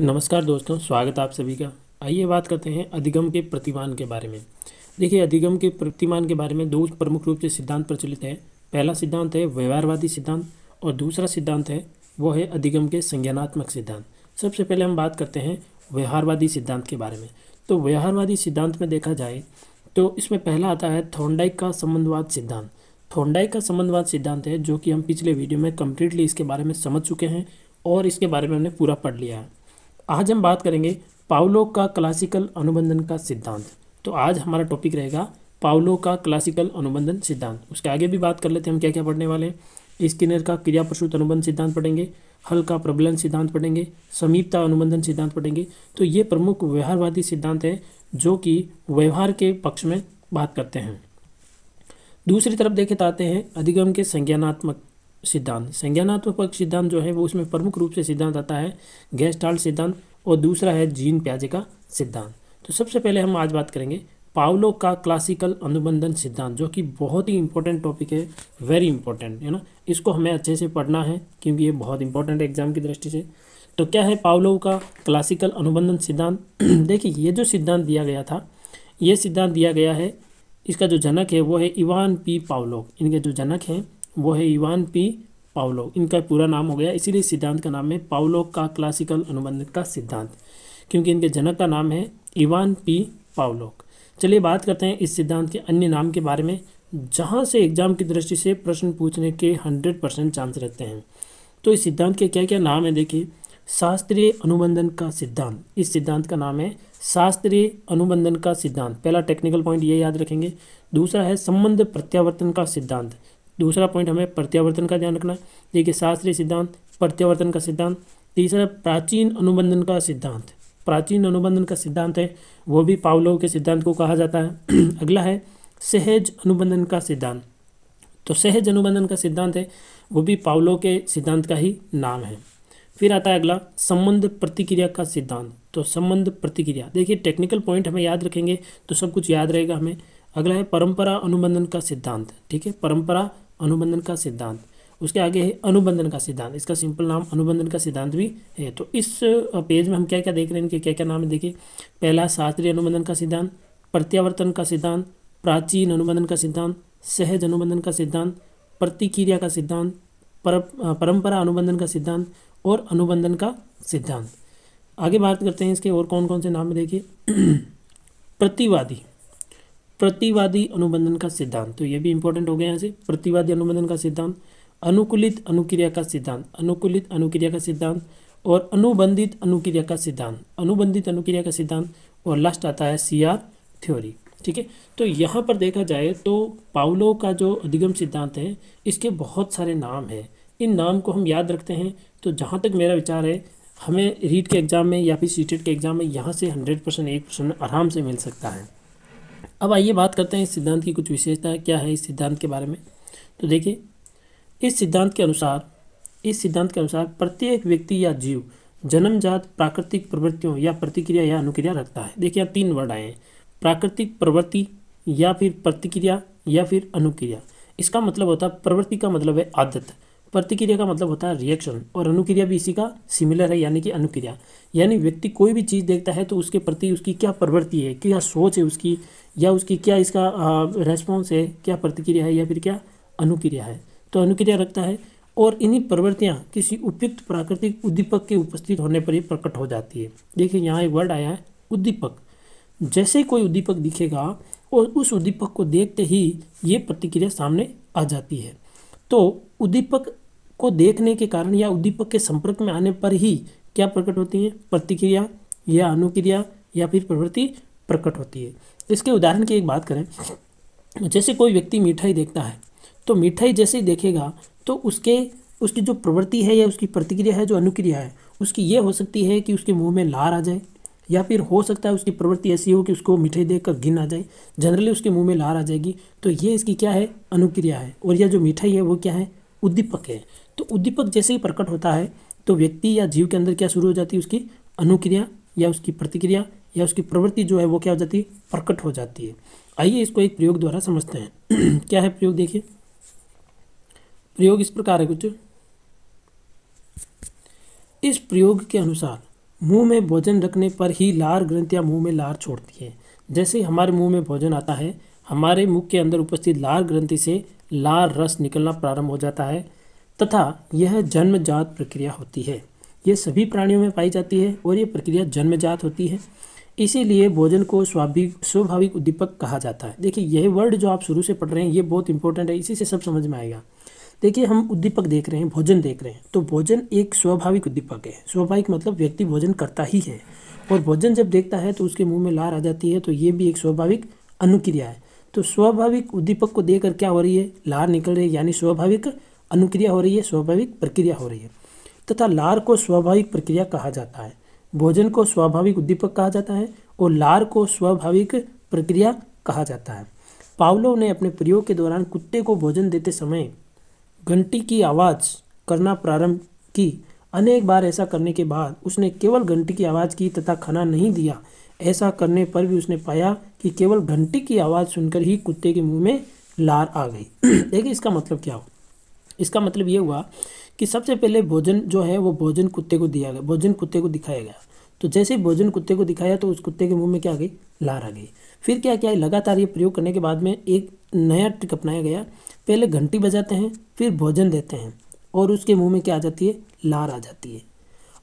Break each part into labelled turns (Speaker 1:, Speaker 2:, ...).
Speaker 1: नमस्कार दोस्तों स्वागत आप सभी का आइए बात करते हैं अधिगम के प्रतिमान के बारे में देखिए अधिगम के प्रतिमान के बारे में दो प्रमुख रूप से सिद्धांत प्रचलित हैं पहला सिद्धांत है व्यवहारवादी सिद्धांत और दूसरा सिद्धांत है वो है अधिगम के संज्ञानात्मक सिद्धांत सबसे पहले हम बात करते हैं व्यवहारवादी सिद्धांत के बारे में तो व्यवहारवादी सिद्धांत में देखा जाए तो इसमें पहला आता है थोंडाइक का संबंधवाद सिद्धांत थोंडाइक का संबंधवाद सिद्धांत है जो कि हम पिछले वीडियो में कम्प्लीटली इसके बारे में समझ चुके हैं और इसके बारे में हमने पूरा पढ़ लिया है आज हम बात करेंगे पावलो का क्लासिकल अनुबंधन का सिद्धांत तो आज हमारा टॉपिक रहेगा पावलो का क्लासिकल अनुबंधन सिद्धांत उसके आगे भी बात कर लेते हैं हम क्या क्या पढ़ने वाले हैं स्किनर का क्रिया प्रसूत अनुबंध सिद्धांत पढ़ेंगे हल का प्रबलन सिद्धांत पढ़ेंगे समीपता अनुबंधन सिद्धांत पढ़ेंगे तो ये प्रमुख व्यवहारवादी सिद्धांत है जो कि व्यवहार के पक्ष में बात करते हैं दूसरी तरफ देखे तो आते हैं अधिगम के संज्ञानात्मक सिद्धांत संज्ञानात्मक सिद्धांत जो है वो उसमें प्रमुख रूप से सिद्धांत आता है गैस्टाल्ट सिद्धांत और दूसरा है जीन प्याजे का सिद्धांत तो सबसे पहले हम आज बात करेंगे पावलो का क्लासिकल अनुबंधन सिद्धांत जो कि बहुत ही इंपॉर्टेंट टॉपिक है वेरी इंपॉर्टेंट है ना इसको हमें अच्छे से पढ़ना है क्योंकि ये बहुत इंपॉर्टेंट है एग्जाम की दृष्टि से तो क्या है पावलो का क्लासिकल अनुबंधन सिद्धांत देखिए ये जो सिद्धांत दिया गया था ये सिद्धांत दिया गया है इसका जो जनक है वो है इवान पी पावलोक इनके जो जनक हैं वो है इवान पी पावलो इनका पूरा नाम हो गया इसीलिए सिद्धांत का नाम है पावलो का क्लासिकल अनुबंध का सिद्धांत क्योंकि इनके जनक का नाम है इवान पी पावलोक चलिए बात करते हैं इस सिद्धांत के अन्य नाम के बारे में जहाँ से एग्जाम की दृष्टि से प्रश्न पूछने के हंड्रेड परसेंट चांस रहते हैं तो इस सिद्धांत के क्या क्या नाम है देखिए शास्त्रीय अनुबंधन का सिद्धांत इस सिद्धांत का नाम है शास्त्रीय अनुबंधन का सिद्धांत पहला टेक्निकल पॉइंट ये याद रखेंगे दूसरा है संबंध प्रत्यावर्तन का सिद्धांत दूसरा पॉइंट हमें प्रत्यावर्तन का ध्यान रखना देखिए शास्त्रीय सिद्धांत प्रत्यावर्तन का सिद्धांत तीसरा प्राचीन अनुबंधन का सिद्धांत प्राचीन अनुबंधन का सिद्धांत है वो भी पावलो के सिद्धांत को कहा जाता है अगला है सहज अनुबंधन का सिद्धांत तो सहज अनुबंधन का सिद्धांत है वो भी पावलो के सिद्धांत का ही नाम है फिर आता है अगला संबंध प्रतिक्रिया का सिद्धांत तो संबंध प्रतिक्रिया देखिए टेक्निकल पॉइंट हमें याद रखेंगे तो सब कुछ याद रहेगा हमें अगला है परंपरा अनुबंधन का सिद्धांत ठीक है परंपरा अनुबंधन का सिद्धांत उसके आगे है अनुबंधन का सिद्धांत इसका सिंपल नाम अनुबंधन का सिद्धांत भी है तो इस पेज में हम क्या क्या देख रहे हैं इनके क्या क्या नाम है देखिए पहला शास्त्रीय अनुबंधन का सिद्धांत प्रत्यावर्तन का सिद्धांत प्राचीन अनुबंधन का सिद्धांत सहज अनुबंधन का सिद्धांत प्रतिक्रिया का सिद्धांत परंपरा अनुबंधन का सिद्धांत और अनुबंधन का सिद्धांत आगे बात करते हैं इसके और कौन कौन से नाम देखिए प्रतिवादी प्रतिवादी अनुबंधन का सिद्धांत तो ये भी इंपॉर्टेंट हो गया यहाँ से प्रतिवादी अनुबंधन का सिद्धांत अनुकूलित अनुक्रिया का सिद्धांत अनुकूलित अनुक्रिया का सिद्धांत और अनुबंधित अनुक्रिया का सिद्धांत अनुबंधित अनुक्रिया का सिद्धांत और लास्ट आता है सी थ्योरी ठीक है तो यहाँ पर देखा जाए तो पाउलो का जो अधिगम सिद्धांत है इसके बहुत सारे नाम हैं इन नाम को हम याद रखते हैं तो जहाँ तक मेरा विचार है हमें रीट के एग्ज़ाम में या फिर सीटेट e के एग्ज़ाम में यहाँ से हंड्रेड परसेंट एक परसेंट आराम से मिल सकता है अब आइए बात करते हैं इस सिद्धांत की कुछ विशेषता क्या है इस सिद्धांत के बारे में तो देखिए इस सिद्धांत के अनुसार इस सिद्धांत के अनुसार प्रत्येक व्यक्ति या जीव जन्मजात प्राकृतिक प्रवृत्तियों या प्रतिक्रिया या अनुक्रिया रखता है देखिए यहाँ तीन वर्ड आए हैं प्राकृतिक प्रवृत्ति या फिर प्रतिक्रिया या फिर अनुक्रिया इसका मतलब होता है प्रवृत्ति का मतलब है आदत प्रतिक्रिया का मतलब होता है रिएक्शन और अनुक्रिया भी इसी का सिमिलर है यानी कि अनुक्रिया यानी व्यक्ति कोई भी चीज़ देखता है तो उसके प्रति उसकी क्या प्रवृत्ति है क्या सोच है उसकी या उसकी क्या इसका रेस्पॉन्स है क्या प्रतिक्रिया है या फिर क्या अनुक्रिया है तो अनुक्रिया रखता है और इन्हीं प्रवृत्तियाँ किसी उपयुक्त प्राकृतिक उद्दीपक के उपस्थित होने पर ही प्रकट हो जाती है देखिए यहाँ एक वर्ड आया है उद्दीपक जैसे कोई उद्दीपक दिखेगा और उस उद्दीपक को देखते ही ये प्रतिक्रिया सामने आ जाती है तो उद्दीपक को देखने के कारण या उद्दीपक के संपर्क में आने पर ही क्या प्रकट होती है प्रतिक्रिया या अनुक्रिया या फिर प्रवृत्ति प्रकट होती है इसके उदाहरण की एक बात करें जैसे कोई व्यक्ति मिठाई देखता है तो मिठाई जैसे देखेगा तो उसके उसकी जो प्रवृत्ति है या उसकी प्रतिक्रिया है जो अनुक्रिया है उसकी ये हो सकती है कि उसके मुंह में लार आ जाए या फिर हो सकता है उसकी प्रवृत्ति ऐसी हो कि उसको मिठाई देख कर घिन आ जाए जनरली उसके मुंह में लार आ जाएगी तो ये इसकी क्या है अनुक्रिया है और यह जो मिठाई है वो क्या है उद्दीपक है तो उद्दीपक जैसे ही प्रकट होता है तो व्यक्ति या जीव के अंदर क्या शुरू हो जाती है उसकी अनुक्रिया या उसकी प्रतिक्रिया या उसकी प्रवृत्ति जो है वो क्या हो जाती है प्रकट हो जाती है आइए इसको एक प्रयोग द्वारा समझते हैं क्या है प्रयोग देखिए प्रयोग इस प्रकार है कुछ इस प्रयोग के अनुसार मुंह में भोजन रखने पर ही लार ग्रंथियां मुंह में लार छोड़ती है जैसे हमारे मुंह में भोजन आता है हमारे मुख के अंदर उपस्थित लार ग्रंथि से लार रस निकलना प्रारंभ हो जाता है तथा यह जन्मजात प्रक्रिया होती है यह सभी प्राणियों में पाई जाती है और यह प्रक्रिया जन्मजात होती है इसीलिए भोजन को स्वाभाविक स्वाभाविक उद्दीपक कहा जाता है देखिए यह वर्ड जो आप शुरू से पढ़ रहे हैं ये बहुत इंपॉर्टेंट है इसी से सब समझ में आएगा देखिए हम उद्दीपक देख रहे हैं भोजन देख रहे हैं तो भोजन एक स्वाभाविक उद्दीपक है स्वाभाविक मतलब व्यक्ति भोजन करता ही है और भोजन जब देखता है तो उसके मुंह में लार आ जाती है तो ये भी एक स्वाभाविक अनुक्रिया है तो स्वाभाविक उद्दीपक को देकर क्या हो रही है लार निकल रही है यानी स्वाभाविक अनुक्रिया हो रही है स्वाभाविक प्रक्रिया हो रही है तथा लार को स्वाभाविक प्रक्रिया कहा जाता है भोजन को स्वाभाविक उद्दीपक कहा जाता है और लार को स्वाभाविक प्रक्रिया कहा जाता है पावलो ने अपने प्रयोग के दौरान कुत्ते को भोजन देते समय घंटी की आवाज़ करना प्रारंभ की अनेक बार ऐसा करने के बाद उसने केवल घंटी की आवाज़ की तथा खाना नहीं दिया ऐसा करने पर भी उसने पाया कि केवल घंटी की आवाज़ सुनकर ही कुत्ते के मुंह में लार आ गई देखिए इसका मतलब क्या हो इसका मतलब ये हुआ कि सबसे पहले भोजन जो है वो भोजन कुत्ते को दिया गया भोजन कुत्ते को दिखाया गया तो जैसे ही भोजन कुत्ते को दिखाया तो उस कुत्ते के मुंह में क्या आ गई लार आ गई फिर क्या क्या लगातार ये प्रयोग करने के बाद में एक नया ट्रिक अपनाया गया पहले घंटी बजाते हैं फिर भोजन देते हैं और उसके मुंह में क्या आ जाती है लार आ जाती है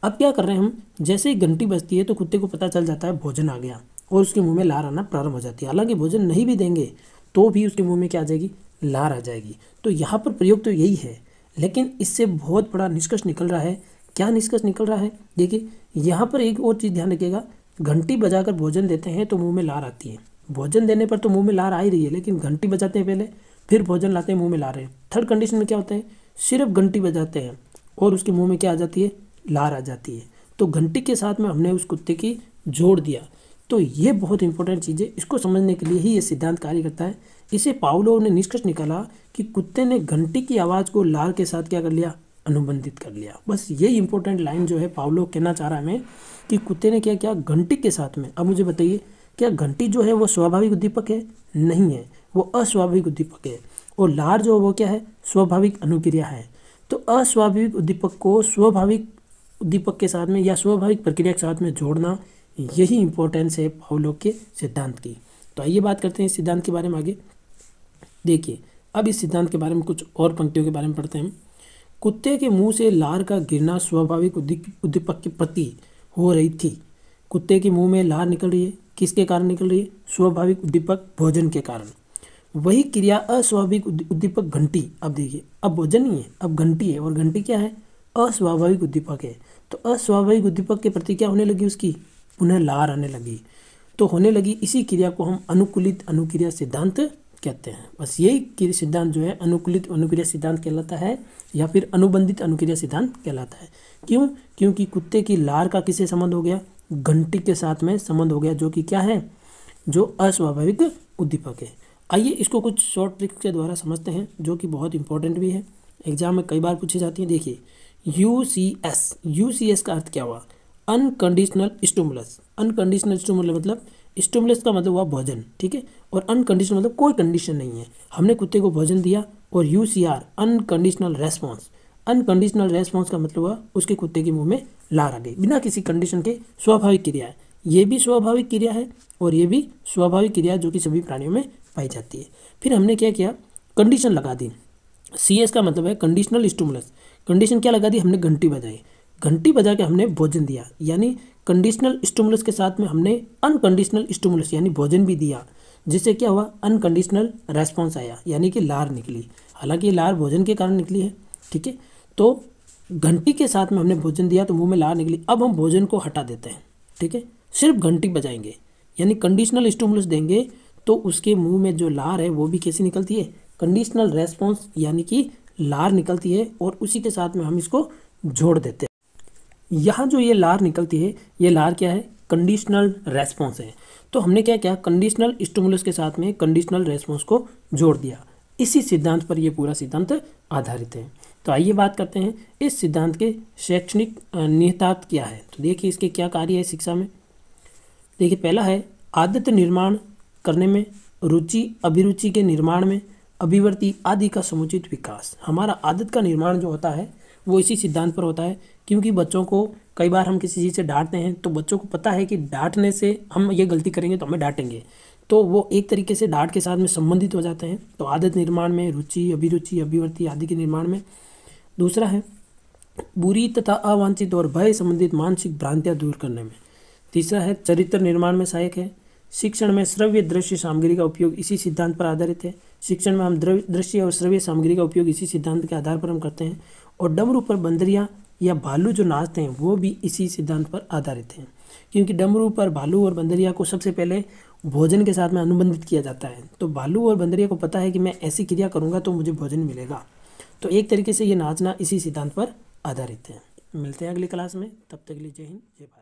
Speaker 1: अब क्या कर रहे हैं हम जैसे ही घंटी बजती है तो कुत्ते को पता चल जाता है भोजन आ गया और उसके मुंह में लार आना प्रारंभ हो जाती है हालांकि भोजन नहीं भी देंगे तो भी उसके मुंह में क्या आ जाएगी लार आ जाएगी तो यहाँ पर प्रयोग तो यही है लेकिन इससे बहुत बड़ा निष्कर्ष निकल रहा है क्या निष्कर्ष निकल रहा है देखिए यहाँ पर एक और चीज़ ध्यान रखिएगा घंटी बजाकर भोजन देते हैं तो मुँह में लार आती है भोजन देने पर तो मुँह में लार आ ही रही है लेकिन घंटी बजाते हैं पहले फिर भोजन लाते हैं मुँह में ला रहे हैं थर्ड कंडीशन में क्या होता है सिर्फ घंटी बजाते हैं और उसके मुँह में क्या आ जाती है लार आ जाती है तो घंटी के साथ में हमने उस कुत्ते की जोड़ दिया तो ये बहुत इंपॉर्टेंट चीज़ है इसको समझने के लिए ही ये सिद्धांत कार्य करता है इसे पाउलो ने निष्कर्ष निकाला कि कुत्ते ने घंटी की आवाज़ को लार के साथ क्या कर लिया अनुबंधित कर लिया बस ये इंपॉर्टेंट लाइन जो है पावलो कहना चाह रहा है मैं कि कुत्ते ने क्या क्या घंटी के साथ में अब मुझे बताइए क्या घंटी जो है वो स्वाभाविक उद्दीपक है नहीं है वो अस्वाभाविक उद्दीपक है और लार जो वो क्या है स्वाभाविक अनुक्रिया है तो अस्वाभाविक उद्दीपक को स्वाभाविक उद्दीपक के साथ में या स्वाभाविक प्रक्रिया के साथ में जोड़ना यही इंपॉर्टेंस है पावलो के सिद्धांत की तो आइए बात करते हैं इस सिद्धांत के बारे में आगे देखिए अब इस सिद्धांत के बारे में कुछ और पंक्तियों के बारे में पढ़ते हैं कुत्ते के मुंह से लार का गिरना स्वाभाविक उद्दीपक की प्रति हो रही थी कुत्ते के मुंह में लार निकल रही है किसके कारण निकल रही है स्वाभाविक उद्दीपक भोजन के कारण वही क्रिया अस्वाभाविक उद्दीपक घंटी अब देखिए अब भोजन नहीं है अब घंटी है और घंटी क्या है अस्वाभाविक उद्दीपक है तो अस्वाभाविक उद्दीपक के प्रति क्या होने लगी उसकी पुनः लार आने लगी तो होने लगी इसी क्रिया को हम अनुकूलित अनुक्रिया सिद्धांत कहते हैं बस यही सिद्धांत जो है अनुकूलित अनुक्रिया सिद्धांत कहलाता है या फिर अनुबंधित अनुक्रिया सिद्धांत कहलाता है क्यों क्योंकि कुत्ते की लार का किससे संबंध हो गया घंटी के साथ में संबंध हो गया जो कि क्या है जो अस्वाभाविक उद्दीपक है आइए इसको कुछ शॉर्ट ट्रिक के द्वारा समझते हैं जो कि बहुत इंपॉर्टेंट भी है एग्जाम में कई बार पूछी जाती है देखिए U C S U C S का अर्थ क्या हुआ अनकंडीशनल स्टूमुलस अनकंडीशनल स्टूमुलस मतलब स्टूमुलस का मतलब हुआ भोजन ठीक है और अनकंडीशनल मतलब कोई कंडीशन नहीं है हमने कुत्ते को भोजन दिया और U C R unconditional response unconditional response का मतलब हुआ उसके कुत्ते के मुंह में लार आ गई बिना किसी कंडीशन के स्वाभाविक क्रिया है ये भी स्वाभाविक क्रिया है और ये भी स्वाभाविक क्रिया जो कि सभी प्राणियों में पाई जाती है फिर हमने क्या किया कंडीशन लगा दी सी एस का मतलब है कंडीशनल स्टूमुलस कंडीशन क्या लगा दी हमने घंटी बजाई घंटी बजा के हमने भोजन दिया यानी कंडीशनल स्टूमुलस के साथ में हमने अनकंडीशनल स्टूमुलस यानी भोजन भी दिया जिससे क्या हुआ अनकंडीशनल रेस्पॉन्स आया यानी कि लार निकली हालांकि ये लार भोजन के कारण निकली है ठीक है तो घंटी के साथ में हमने भोजन दिया तो मुंह में लार निकली अब हम भोजन को हटा देते हैं ठीक है सिर्फ घंटी बजाएंगे यानी कंडीशनल स्टूमुलस देंगे तो उसके मुंह में जो लार है वो भी कैसी निकलती है कंडीशनल रेस्पॉन्स यानी कि लार निकलती है और उसी के साथ में हम इसको जोड़ देते हैं यहाँ जो ये लार निकलती है ये लार क्या है कंडीशनल रेस्पॉन्स है तो हमने क्या क्या कंडीशनल स्टमुलस के साथ में कंडीशनल रेस्पॉन्स को जोड़ दिया इसी सिद्धांत पर यह पूरा सिद्धांत आधारित है तो आइए बात करते हैं इस सिद्धांत के शैक्षणिक निहितार्थ क्या है तो देखिए इसके क्या कार्य है शिक्षा में देखिए पहला है आदत निर्माण करने में रुचि अभिरुचि के निर्माण में अभिवर्ती आदि का समुचित विकास हमारा आदत का निर्माण जो होता है वो इसी सिद्धांत पर होता है क्योंकि बच्चों को कई बार हम किसी चीज़ से डांटते हैं तो बच्चों को पता है कि डांटने से हम ये गलती करेंगे तो हमें डांटेंगे तो वो एक तरीके से डांट के साथ में संबंधित हो जाते हैं तो आदत निर्माण में रुचि अभिरुचि अभिवृत्ति आदि के निर्माण में दूसरा है बुरी तथा अवांछित और भय संबंधित मानसिक भ्रांतियाँ दूर करने में तीसरा है चरित्र निर्माण में सहायक है शिक्षण में श्रव्य दृश्य सामग्री का उपयोग इसी सिद्धांत पर आधारित है शिक्षण में हम दृश्य और श्रव्य सामग्री का उपयोग इसी सिद्धांत के आधार पर हम करते हैं और डमरू पर बंदरियाँ या भालू जो नाचते हैं वो भी इसी सिद्धांत पर आधारित हैं क्योंकि डमरू पर भालू और बंदरिया को सबसे पहले भोजन के साथ में अनुबंधित किया जाता है तो भालू और बंदरिया को पता है कि मैं ऐसी क्रिया करूँगा तो मुझे भोजन मिलेगा तो एक तरीके से ये नाचना इसी सिद्धांत पर आधारित है मिलते हैं अगली क्लास में तब तक लीजिए जय हिंद जय भारत